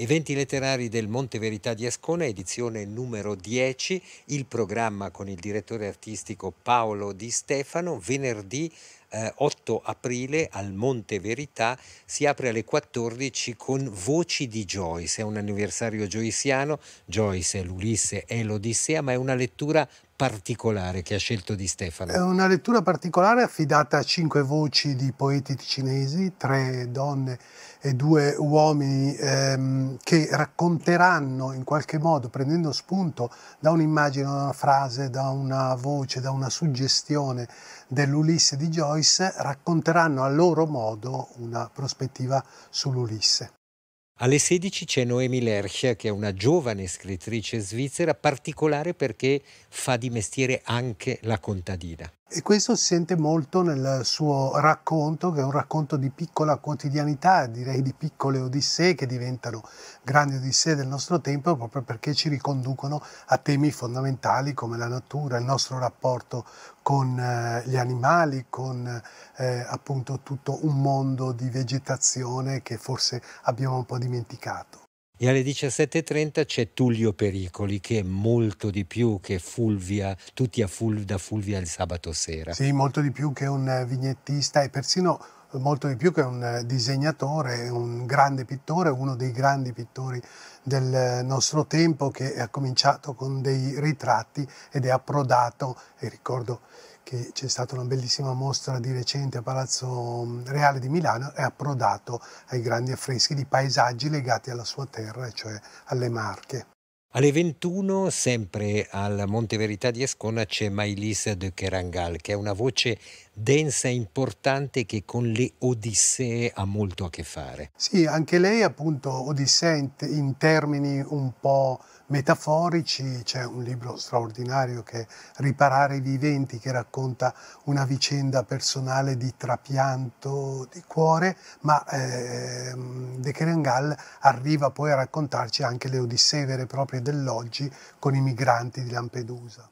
Eventi letterari del Monte Verità di Ascona, edizione numero 10, il programma con il direttore artistico Paolo Di Stefano, venerdì eh, 8 aprile al Monte Verità, si apre alle 14 con Voci di Joyce, è un anniversario joyciano, Joyce è l'Ulisse, e l'Odissea, ma è una lettura particolare che ha scelto di Stefano? È una lettura particolare affidata a cinque voci di poeti cinesi, tre donne e due uomini ehm, che racconteranno in qualche modo, prendendo spunto da un'immagine, da una frase, da una voce, da una suggestione dell'Ulisse di Joyce, racconteranno a loro modo una prospettiva sull'Ulisse. Alle 16 c'è Noemi Lerchia, che è una giovane scrittrice svizzera, particolare perché fa di mestiere anche la contadina. E questo si sente molto nel suo racconto, che è un racconto di piccola quotidianità, direi di piccole odissee che diventano grandi odissee del nostro tempo proprio perché ci riconducono a temi fondamentali come la natura, il nostro rapporto con eh, gli animali, con eh, appunto tutto un mondo di vegetazione che forse abbiamo un po' dimenticato. E alle 17.30 c'è Tullio Pericoli, che è molto di più che Fulvia, tutti a Ful- da Fulvia il sabato sera. Sì, molto di più che un vignettista e persino molto di più che un eh, disegnatore, un grande pittore, uno dei grandi pittori del nostro tempo che ha cominciato con dei ritratti ed è approdato, e ricordo che c'è stata una bellissima mostra di recente a Palazzo mm, Reale di Milano, è approdato ai grandi affreschi di paesaggi legati alla sua terra, cioè alle Marche. Alle 21, sempre al Monte Verità di Ascona, c'è Mailis de Kerangal, che è una voce densa e importante che con le Odissee ha molto a che fare. Sì, anche lei appunto Odissea in, in termini un po' metaforici, c'è un libro straordinario che è Riparare i viventi, che racconta una vicenda personale di trapianto di cuore, ma eh, De Kerangal arriva poi a raccontarci anche le Odissee vere e proprie dell'oggi con i migranti di Lampedusa.